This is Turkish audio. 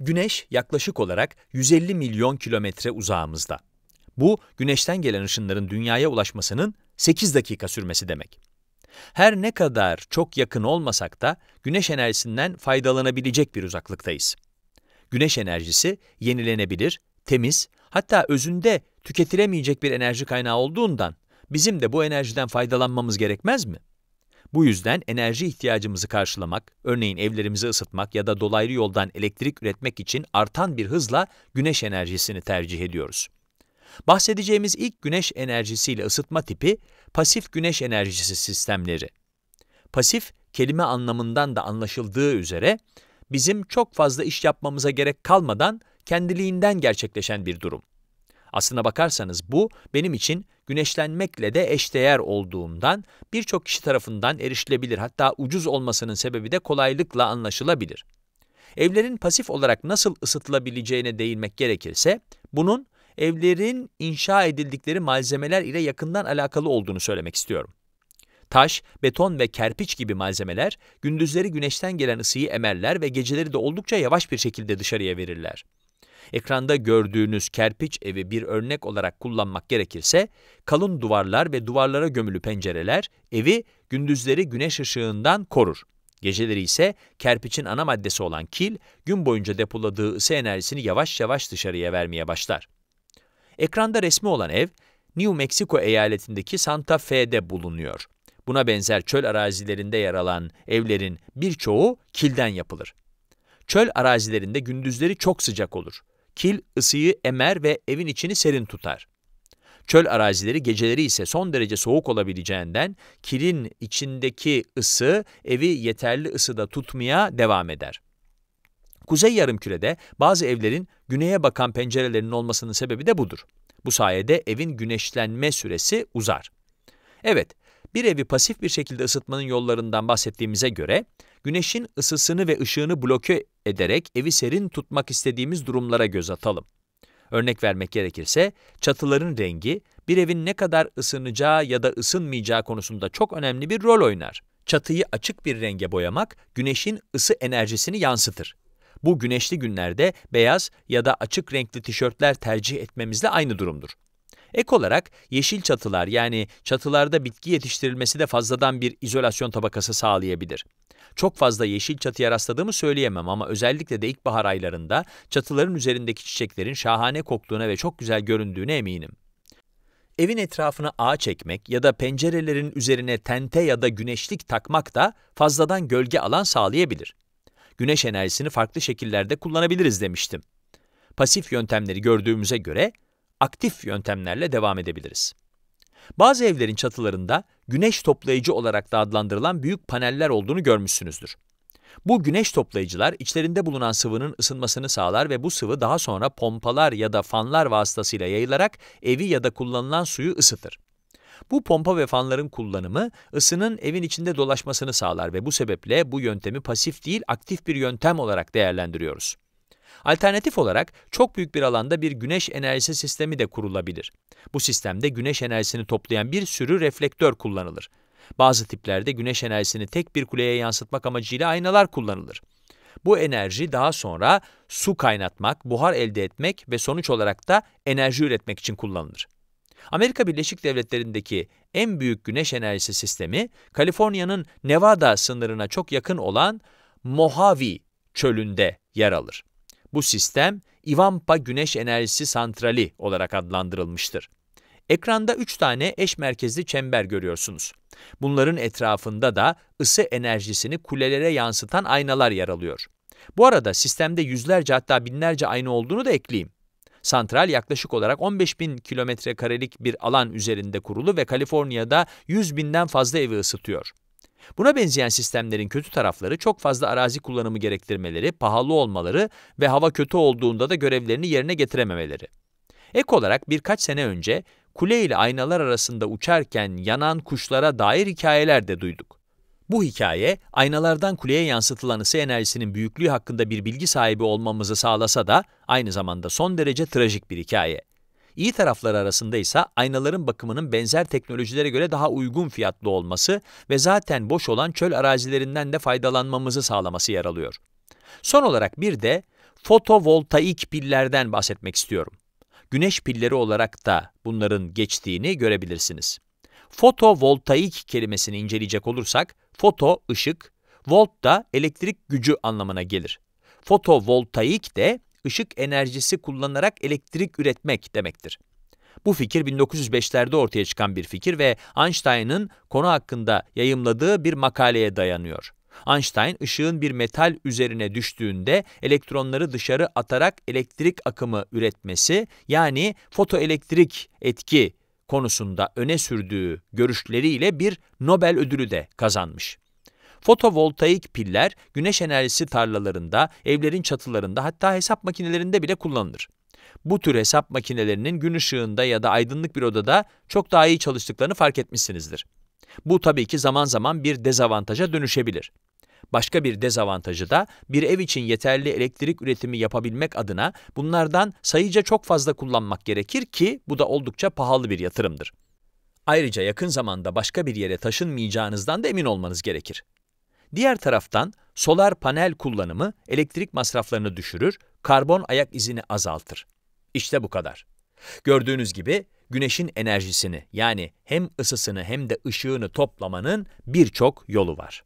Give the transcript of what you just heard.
Güneş yaklaşık olarak 150 milyon kilometre uzağımızda. Bu, güneşten gelen ışınların dünyaya ulaşmasının 8 dakika sürmesi demek. Her ne kadar çok yakın olmasak da güneş enerjisinden faydalanabilecek bir uzaklıktayız. Güneş enerjisi yenilenebilir, temiz, hatta özünde tüketilemeyecek bir enerji kaynağı olduğundan bizim de bu enerjiden faydalanmamız gerekmez mi? Bu yüzden enerji ihtiyacımızı karşılamak, örneğin evlerimizi ısıtmak ya da dolaylı yoldan elektrik üretmek için artan bir hızla güneş enerjisini tercih ediyoruz. Bahsedeceğimiz ilk güneş enerjisiyle ısıtma tipi pasif güneş enerjisi sistemleri. Pasif kelime anlamından da anlaşıldığı üzere bizim çok fazla iş yapmamıza gerek kalmadan kendiliğinden gerçekleşen bir durum. Aslına bakarsanız bu benim için güneşlenmekle de eşdeğer olduğundan birçok kişi tarafından erişilebilir hatta ucuz olmasının sebebi de kolaylıkla anlaşılabilir. Evlerin pasif olarak nasıl ısıtılabileceğine değinmek gerekirse bunun evlerin inşa edildikleri malzemeler ile yakından alakalı olduğunu söylemek istiyorum. Taş, beton ve kerpiç gibi malzemeler gündüzleri güneşten gelen ısıyı emerler ve geceleri de oldukça yavaş bir şekilde dışarıya verirler. Ekranda gördüğünüz kerpiç evi bir örnek olarak kullanmak gerekirse, kalın duvarlar ve duvarlara gömülü pencereler evi gündüzleri güneş ışığından korur. Geceleri ise kerpiçin ana maddesi olan kil, gün boyunca depoladığı ısı enerjisini yavaş yavaş dışarıya vermeye başlar. Ekranda resmi olan ev, New Mexico eyaletindeki Santa Fe'de bulunuyor. Buna benzer çöl arazilerinde yer alan evlerin birçoğu kilden yapılır. Çöl arazilerinde gündüzleri çok sıcak olur. Kil ısıyı emer ve evin içini serin tutar. Çöl arazileri geceleri ise son derece soğuk olabileceğinden kilin içindeki ısı evi yeterli ısıda tutmaya devam eder. Kuzey yarımkürede bazı evlerin güneye bakan pencerelerinin olmasının sebebi de budur. Bu sayede evin güneşlenme süresi uzar. Evet, bir evi pasif bir şekilde ısıtmanın yollarından bahsettiğimize göre, güneşin ısısını ve ışığını bloke ederek evi serin tutmak istediğimiz durumlara göz atalım. Örnek vermek gerekirse, çatıların rengi, bir evin ne kadar ısınacağı ya da ısınmayacağı konusunda çok önemli bir rol oynar. Çatıyı açık bir renge boyamak, güneşin ısı enerjisini yansıtır. Bu güneşli günlerde beyaz ya da açık renkli tişörtler tercih etmemizle aynı durumdur. Ek olarak yeşil çatılar yani çatılarda bitki yetiştirilmesi de fazladan bir izolasyon tabakası sağlayabilir. Çok fazla yeşil çatıya rastladığımı söyleyemem ama özellikle de ilkbahar aylarında çatıların üzerindeki çiçeklerin şahane kokluğuna ve çok güzel göründüğüne eminim. Evin etrafına ağaç ekmek ya da pencerelerin üzerine tente ya da güneşlik takmak da fazladan gölge alan sağlayabilir. Güneş enerjisini farklı şekillerde kullanabiliriz demiştim. Pasif yöntemleri gördüğümüze göre aktif yöntemlerle devam edebiliriz. Bazı evlerin çatılarında güneş toplayıcı olarak da adlandırılan büyük paneller olduğunu görmüşsünüzdür. Bu güneş toplayıcılar içlerinde bulunan sıvının ısınmasını sağlar ve bu sıvı daha sonra pompalar ya da fanlar vasıtasıyla yayılarak evi ya da kullanılan suyu ısıtır. Bu pompa ve fanların kullanımı ısının evin içinde dolaşmasını sağlar ve bu sebeple bu yöntemi pasif değil aktif bir yöntem olarak değerlendiriyoruz. Alternatif olarak çok büyük bir alanda bir güneş enerjisi sistemi de kurulabilir. Bu sistemde güneş enerjisini toplayan bir sürü reflektör kullanılır. Bazı tiplerde güneş enerjisini tek bir kuleye yansıtmak amacıyla aynalar kullanılır. Bu enerji daha sonra su kaynatmak, buhar elde etmek ve sonuç olarak da enerji üretmek için kullanılır. Amerika Birleşik Devletleri'ndeki en büyük güneş enerjisi sistemi, Kaliforniya'nın Nevada sınırına çok yakın olan Mojave çölünde yer alır. Bu sistem Ivampa Güneş Enerjisi Santrali olarak adlandırılmıştır. Ekranda 3 tane eş merkezli çember görüyorsunuz. Bunların etrafında da ısı enerjisini kulelere yansıtan aynalar yer alıyor. Bu arada sistemde yüzlerce hatta binlerce ayna olduğunu da ekleyeyim. Santral yaklaşık olarak 15 bin kilometre karelik bir alan üzerinde kurulu ve Kaliforniya'da 100 binden fazla evi ısıtıyor. Buna benzeyen sistemlerin kötü tarafları çok fazla arazi kullanımı gerektirmeleri, pahalı olmaları ve hava kötü olduğunda da görevlerini yerine getirememeleri. Ek olarak birkaç sene önce kule ile aynalar arasında uçarken yanan kuşlara dair hikayeler de duyduk. Bu hikaye, aynalardan kuleye yansıtılan ısı enerjisinin büyüklüğü hakkında bir bilgi sahibi olmamızı sağlasa da aynı zamanda son derece trajik bir hikaye. İyi tarafları arasında ise aynaların bakımının benzer teknolojilere göre daha uygun fiyatlı olması ve zaten boş olan çöl arazilerinden de faydalanmamızı sağlaması yer alıyor. Son olarak bir de fotovoltaik pillerden bahsetmek istiyorum. Güneş pilleri olarak da bunların geçtiğini görebilirsiniz. Fotovoltaik kelimesini inceleyecek olursak, foto ışık, volt da elektrik gücü anlamına gelir. Fotovoltaik de ışık enerjisi kullanarak elektrik üretmek demektir. Bu fikir 1905'lerde ortaya çıkan bir fikir ve Einstein'ın konu hakkında yayımladığı bir makaleye dayanıyor. Einstein, ışığın bir metal üzerine düştüğünde elektronları dışarı atarak elektrik akımı üretmesi, yani fotoelektrik etki konusunda öne sürdüğü görüşleriyle bir Nobel ödülü de kazanmış. Fotovoltaik piller güneş enerjisi tarlalarında, evlerin çatılarında hatta hesap makinelerinde bile kullanılır. Bu tür hesap makinelerinin gün ışığında ya da aydınlık bir odada çok daha iyi çalıştıklarını fark etmişsinizdir. Bu tabii ki zaman zaman bir dezavantaja dönüşebilir. Başka bir dezavantajı da bir ev için yeterli elektrik üretimi yapabilmek adına bunlardan sayıca çok fazla kullanmak gerekir ki bu da oldukça pahalı bir yatırımdır. Ayrıca yakın zamanda başka bir yere taşınmayacağınızdan da emin olmanız gerekir. Diğer taraftan solar panel kullanımı elektrik masraflarını düşürür, karbon ayak izini azaltır. İşte bu kadar. Gördüğünüz gibi güneşin enerjisini yani hem ısısını hem de ışığını toplamanın birçok yolu var.